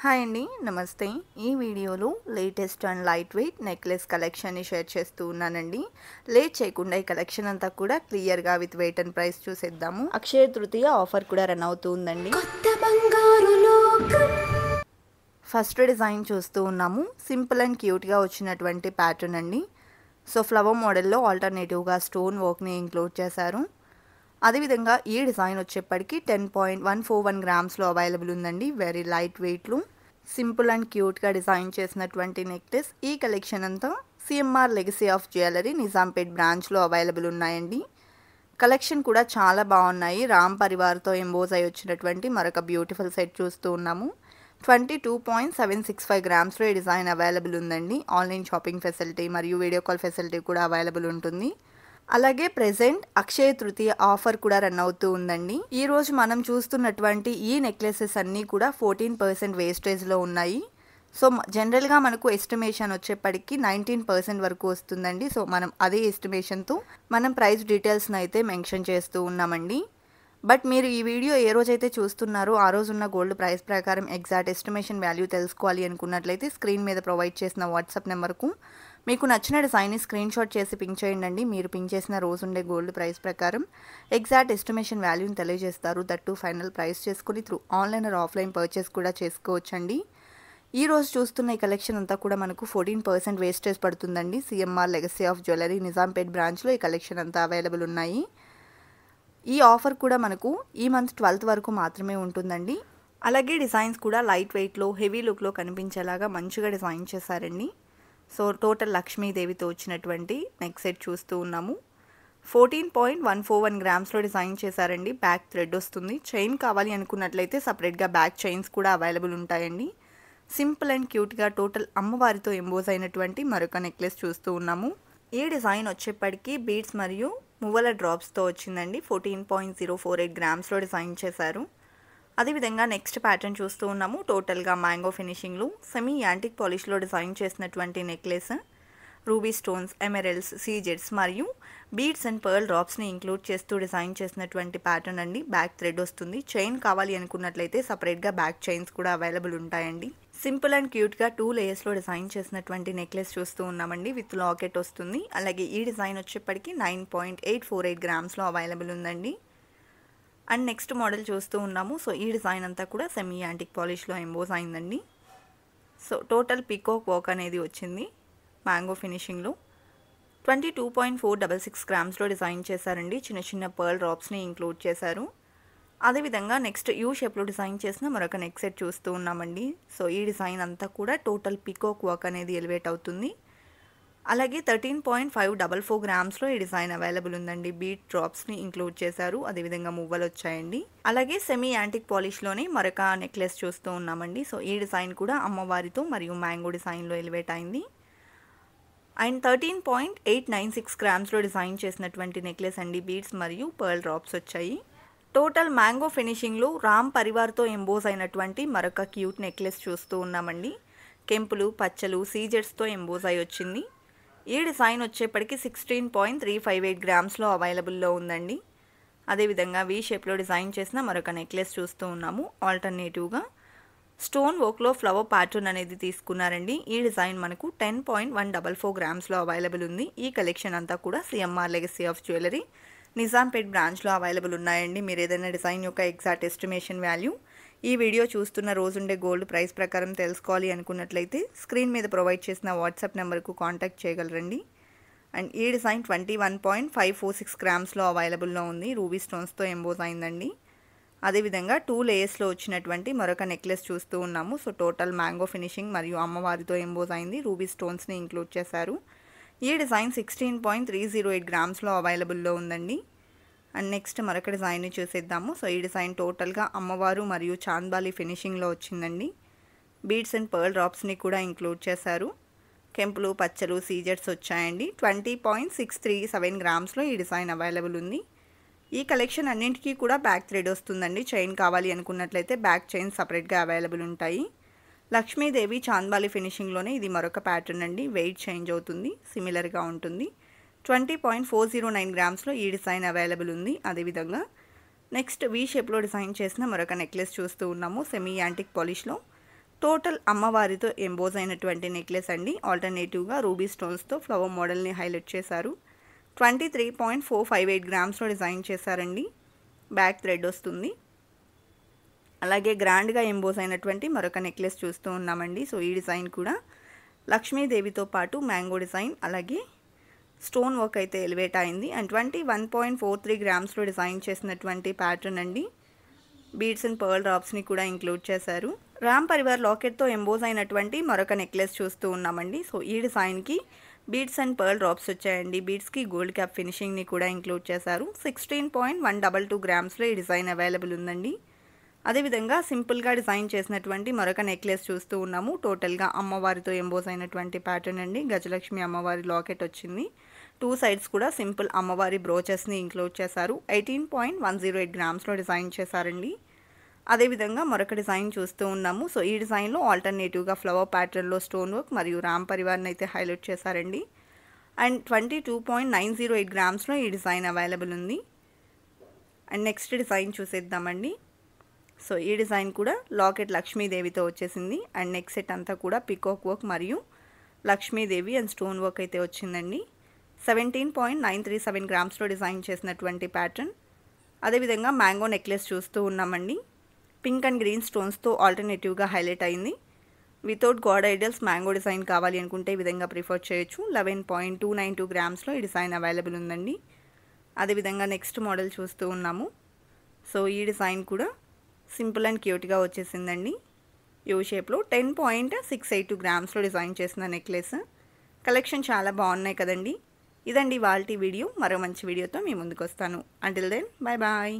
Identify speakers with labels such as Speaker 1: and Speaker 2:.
Speaker 1: hi అండి నమస్తే ఈ వీడియోలో latest and light weight necklace కలెక్షన్ని షేర్ చేస్తూ ఉన్నానండి లేట్ చేయకుండా ఈ కలెక్షన్ అంతా కూడా క్లియర్గా విత్ వెయిట్ అండ్ ప్రైస్ చూసేద్దాము అక్షయ తృతీయ ఆఫర్ కూడా రన్ ఉందండి ఫస్ట్ డిజైన్ చూస్తూ ఉన్నాము సింపుల్ అండ్ క్యూట్గా వచ్చినటువంటి ప్యాటర్న్ అండి సో ఫ్లవర్ మోడల్లో ఆల్టర్నేటివ్గా స్టోన్ వర్క్ని ఇంక్లూడ్ చేశారు అదేవిధంగా ఈ డిజైన్ వచ్చేప్పటికి ten point one four one గ్రామ్స్లో అవైలబుల్ ఉందండి వెరీ లైట్ వెయిట్లు సింపుల్ అండ్ క్యూట్గా డిజైన్ చేసినటువంటి నెక్లెస్ ఈ కలెక్షన్ అంతా CMR Legacy of Jewellery Nizampet బ్రాంచ్లో అవైలబుల్ ఉన్నాయండి కలెక్షన్ కూడా చాలా బాగున్నాయి రామ్ పరివార్తో ఎంబోజ్ అయి వచ్చినటువంటి మరొక బ్యూటిఫుల్ సెట్ చూస్తూ ఉన్నాము twenty two point seven six five గ్రామ్స్లో ఈ డిజైన్ అవైలబుల్ ఉందండి ఆన్లైన్ షాపింగ్ ఫెసిలిటీ మరియు వీడియో కాల్ ఫెసిలిటీ కూడా అవైలబుల్ ఉంటుంది అలాగే ప్రెసెంట్ అక్షయ తృతీయ ఆఫర్ కూడా రన్ అవుతూ ఉందండి ఈ రోజు మనం చూస్తున్నటువంటి ఈ నెక్లెసెస్ అన్నీ కూడా ఫోర్టీన్ పర్సెంట్ వేస్టేజ్లో ఉన్నాయి సో జనరల్గా మనకు ఎస్టిమేషన్ వచ్చేప్పటికి నైన్టీన్ పర్సెంట్ వరకు వస్తుందండి సో మనం అదే ఎస్టిమేషన్తో మనం ప్రైస్ డీటెయిల్స్ని అయితే మెన్షన్ చేస్తూ ఉన్నామండి బట్ మీరు ఈ వీడియో ఏ రోజైతే చూస్తున్నారో ఆ రోజున్న గోల్డ్ ప్రైస్ ప్రకారం ఎగ్జాక్ట్ ఎస్టిమేషన్ వాల్యూ తెలుసుకోవాలి అనుకున్నట్లయితే స్క్రీన్ మీద ప్రొవైడ్ చేసిన వాట్సాప్ నెంబర్కు మీకు నచ్చిన డిజైన్ని స్క్రీన్ షాట్ చేసి పింక్ చేయండి మీరు పింక్ చేసిన రోజు ఉండే గోల్డ్ ప్రైస్ ప్రకారం ఎగ్జాక్ట్ ఎస్టిమేషన్ వాల్యూని తెలియజేస్తారు దట్టు ఫైనల్ ప్రైస్ చేసుకుని through online or offline purchase కూడా చేసుకోవచ్చండి ఈ రోజు చూస్తున్న ఈ కలెక్షన్ అంతా కూడా మనకు ఫోర్టీన్ పర్సెంట్ వేస్టేజ్ పడుతుందండి CMR Legacy of Jewellery Nizampet బ్రాంచ్లో ఈ కలెక్షన్ అంతా అవైలబుల్ ఉన్నాయి ఈ ఆఫర్ కూడా మనకు ఈ మంత్ ట్వెల్త్ వరకు మాత్రమే ఉంటుందండి అలాగే డిజైన్స్ కూడా లైట్ వెయిట్లో హెవీ లుక్లో కనిపించేలాగా మంచిగా డిజైన్ చేశారండి సో టోటల్ లక్ష్మీదేవితో వచ్చినటువంటి నెక్ సెట్ చూస్తూ ఉన్నాము fourteen point one four one గ్రామ్స్లో డిజైన్ చేశారండి బ్యాక్ థ్రెడ్ వస్తుంది చైన్ కావాలి అనుకున్నట్లయితే సపరేట్గా బ్యాక్ చైన్స్ కూడా అవైలబుల్ ఉంటాయండి సింపుల్ అండ్ క్యూట్గా టోటల్ అమ్మవారితో ఎంబోజ్ అయినటువంటి మరొక నెక్లెస్ చూస్తూ ఉన్నాము ఈ డిజైన్ వచ్చేప్పటికీ బీడ్స్ మరియు మువ్వల డ్రాప్స్తో వచ్చిందండి fourteen point zero four eight గ్రామ్స్లో డిజైన్ చేశారు అదేవిధంగా నెక్స్ట్ ప్యాటర్న్ చూస్తూ ఉన్నాము టోటల్గా మ్యాంగో ఫినిషింగ్లు సెమీ యాంటిక్ పాలిష్లో డిజైన్ చేసినటువంటి నెక్లెస్ రూబీ స్టోన్స్ ఎమెరల్స్ సీజెడ్స్ మరియు బీడ్స్ అండ్ పర్ల్ డ్రాప్స్ని ఇంక్లూడ్ చేస్తూ డిజైన్ చేసినటువంటి ప్యాటర్న్ అండి బ్యాక్ థ్రెడ్ వస్తుంది చైన్ కావాలి అనుకున్నట్లయితే సపరేట్గా బ్యాక్ చైన్స్ కూడా అవైలబుల్ ఉంటాయండి సింపుల్ అండ్ క్యూట్గా టూ లేయర్స్లో డిజైన్ చేసినటువంటి నెక్లెస్ చూస్తూ ఉన్నామండి విత్ లాకెట్ వస్తుంది అలాగే ఈ డిజైన్ వచ్చేప్పటికి nine point eight four eight గ్రామ్స్లో అవైలబుల్ ఉందండి అండ్ నెక్స్ట్ మోడల్ చూస్తూ ఉన్నాము సో ఈ డిజైన్ అంతా కూడా సెమీ యాంటిక్ పాలిష్లో ఎంబోస్ అయిందండి సో టోటల్ పికోక్ వర్క్ అనేది వచ్చింది మ్యాంగో ఫినిషింగ్లో twenty two point four double six గ్రామ్స్లో డిజైన్ చేశారండి చిన్న చిన్న పర్ల్ డ్రాప్స్ని ఇంక్లూడ్ చేశారు అదేవిధంగా నెక్స్ట్ యూ షేప్లో డిజైన్ చేసిన మరొక నెక్ సెట్ చూస్తూ ఉన్నామండి సో ఈ డిజైన్ అంతా కూడా టోటల్ పికోక్ వర్క్ అనేది ఎలివేట్ అవుతుంది అలాగే thirteen point five double four గ్రామ్స్లో ఈ డిజైన్ అవైలబుల్ ఉందండి బీట్ డ్రాప్స్ని ఇంక్లూడ్ చేశారు అదేవిధంగా మువ్వలు వచ్చాయండి అలాగే సెమీ యాంటిక్ పాలిష్లోనే మరొక నెక్లెస్ చూస్తూ ఉన్నామండి సో ఈ డిజైన్ కూడా అమ్మవారితో మరియు మ్యాంగో డిజైన్లో ఎలివేట్ అయింది and thirteen point eight nine six గ్రామ్స్లో డిజైన్ చేసినటువంటి నెక్లెస్ అండి బీడ్స్ మరియు పర్ల్ డ్రాప్స్ వచ్చాయి టోటల్ మ్యాంగో ఫినిషింగ్లో రామ్ పరివార్తో ఎంబోజ్ అయినటువంటి మరొక క్యూట్ నెక్లెస్ చూస్తూ ఉన్నామండి కెంపులు పచ్చలు సీజెట్స్తో ఎంబోజ్ అయి వచ్చింది ఈ డిజైన్ వచ్చేప్పటికి sixteen point three five eight గ్రామ్స్లో అవైలబుల్లో ఉందండి అదేవిధంగా వీ షేప్లో డిజైన్ చేసిన మరొక నెక్లెస్ చూస్తూ ఉన్నాము ఆల్టర్నేటివ్గా స్టోన్ వర్క్లో ఫ్లవర్ ప్యాటర్న్ అనేది తీసుకున్నారండి ఈ డిజైన్ మనకు ten point one double four గ్రామ్స్లో అవైలబుల్ ఉంది ఈ కలెక్షన్ అంతా కూడా CMR Legacy of Jewellery Nizampet బ్రాంచ్లో అవైలబుల్ ఉన్నాయండి మీరు ఏదైనా డిజైన్ యొక్క ఎగ్జాక్ట్ ఎస్టిమేషన్ వాల్యూ ఈ వీడియో చూస్తున్న రోజుండే గోల్డ్ ప్రైస్ ప్రకారం తెలుసుకోవాలి అనుకున్నట్లయితే స్క్రీన్ మీద ప్రొవైడ్ చేసిన వాట్సాప్ నెంబర్కు కాంటాక్ట్ చేయగలరండి అండ్ ఈ design twenty one point five four six గ్రామ్స్లో అవైలబుల్లో ఉంది రూబీ స్టోన్స్తో ఎంబోజ్ అయిందండి అదేవిధంగా టూ లేయర్స్లో వచ్చినటువంటి మరొక నెక్లెస్ చూస్తూ ఉన్నాము సో టోటల్ మ్యాంగో ఫినిషింగ్ మరియు అమ్మవారితో ఎంబోజ్ అయింది రూబీ స్టోన్స్ని ఇంక్లూడ్ చేశారు ఈ design sixteen point three zero eight గ్రామ్స్లో అవైలబుల్లో ఉందండి అండ్ నెక్స్ట్ మరొక డిజైన్ని చూసేద్దాము సో ఈ డిజైన్ టోటల్గా అమ్మవారు మరియు చాంద్బాలి ఫినిషింగ్లో వచ్చిందండి బీడ్స్ అండ్ పర్ల్ డ్రాప్స్ని కూడా ఇంక్లూడ్ చేశారు కెంపులు పచ్చలు సీజర్స్ వచ్చాయండి twenty point six three seven గ్రామ్స్లో ఈ డిజైన్ అవైలబుల్ ఉంది ఈ కలెక్షన్ అన్నింటికీ కూడా బ్యాక్ థ్రెడ్ వస్తుందండి చైన్ కావాలి అనుకున్నట్లయితే బ్యాక్ చైన్ సపరేట్గా అవైలబుల్ ఉంటాయి లక్ష్మీదేవి చాంద్బాలి ఫినిషింగ్లోనే ఇది మరొక ప్యాటర్న్ అండి వెయిట్ చేంజ్ అవుతుంది సిమిలర్గా ఉంటుంది twenty point four zero nine గ్రామ్స్లో ఈ డిజైన్ అవైలబుల్ ఉంది అదేవిధంగా నెక్స్ట్ వీ షేప్లో డిజైన్ చేసిన మరొక నెక్లెస్ చూస్తూ ఉన్నాము సెమీ యాంటిక్ పాలిష్లో టోటల్ అమ్మవారితో ఎంబోజ్ అయినటువంటి నెక్లెస్ అండి ఆల్టర్నేటివ్గా రూబీ స్టోన్స్తో ఫ్లవర్ మోడల్ని హైలైట్ చేశారు twenty three point four five eight గ్రామ్స్లో డిజైన్ చేశారండి బ్యాక్ థ్రెడ్ వస్తుంది అలాగే గ్రాండ్గా ఎంబోజ్ అయినటువంటి మరొక నెక్లెస్ చూస్తూ ఉన్నామండి సో ఈ డిజైన్ కూడా లక్ష్మీదేవితో పాటు మ్యాంగో డిజైన్ అలాగే స్టోన్ వర్క్ అయితే ఎలివేట్ అయింది and twenty one point four three గ్రామ్స్లో డిజైన్ చేసినటువంటి ప్యాటర్న్ అండి బీడ్స్ అండ్ పర్ల్ డ్రాప్స్ని కూడా ఇంక్లూడ్ చేశారు రామ్ పరివార్ లాకెట్తో ఎంబోజ్ అయినటువంటి మరొక నెక్లెస్ చూస్తూ ఉన్నామండి సో ఈ డిజైన్కి బీడ్స్ అండ్ పర్ల్ డ్రాప్స్ వచ్చాయండి బీడ్స్కి గోల్డ్ క్యాప్ ఫినిషింగ్ని కూడా ఇంక్లూడ్ చేశారు sixteen point one double two గ్రామ్స్లో ఈ డిజైన్ అవైలబుల్ ఉందండి అదేవిధంగా సింపుల్గా డిజైన్ చేసినటువంటి మరొక నెక్లెస్ చూస్తూ ఉన్నాము టోటల్గా అమ్మవారితో ఎంబోజ్ అయినటువంటి ప్యాటర్న్ అండి గజలక్ష్మి అమ్మవారి లాకెట్ వచ్చింది టూ సైడ్స్ కూడా సింపుల్ అమ్మవారి బ్రోచెస్ని ఇంక్లూడ్ చేశారు eighteen point one zero eight గ్రామ్స్లో డిజైన్ చేశారండి అదేవిధంగా మరొక డిజైన్ చూస్తూ ఉన్నాము సో ఈ డిజైన్లో ఆల్టర్నేటివ్గా ఫ్లవర్ ప్యాటర్న్లో స్టోన్ వర్క్ మరియు రామ్ పరివార్ని అయితే హైలైట్ చేశారండి and twenty two point nine zero eight గ్రామ్స్లో ఈ డిజైన్ అవైలబుల్ ఉంది అండ్ నెక్స్ట్ డిజైన్ చూసేద్దామండి సో ఈ డిజైన్ కూడా లాకెట్ లక్ష్మీదేవితో వచ్చేసింది అండ్ నెక్స్ట్ సెట్ అంతా కూడా పికాక్ వర్క్ మరియు లక్ష్మీదేవి అండ్ స్టోన్ వర్క్ అయితే వచ్చిందండి seventeen point nine three seven గ్రామ్స్లో డిజైన్ చేసినటువంటి ప్యాటర్న్ అదేవిధంగా మ్యాంగో నెక్లెస్ చూస్తూ ఉన్నామండి పింక్ అండ్ గ్రీన్ స్టోన్స్తో ఆల్టర్నేటివ్గా హైలైట్ అయింది without god idols mango design కావాలి అనుకుంటే ఈ విధంగా ప్రిఫర్ చేయొచ్చు eleven point two nine two గ్రామ్స్లో ఈ డిజైన్ అవైలబుల్ ఉందండి అదేవిధంగా నెక్స్ట్ మోడల్ చూస్తూ ఉన్నాము సో ఈ డిజైన్ కూడా సింపుల్ అండ్ క్యూట్గా వచ్చేసిందండి యూ షేప్లో ten point six eight two గ్రామ్స్లో డిజైన్ చేసిన నెక్లెస్ కలెక్షన్ చాలా బాగున్నాయి కదండి ఇదండి వాళ్ళ వీడియో మరో మంచి వీడియోతో మీ ముందుకు వస్తాను అంటిల్ దెన్ బాయ్ బాయ్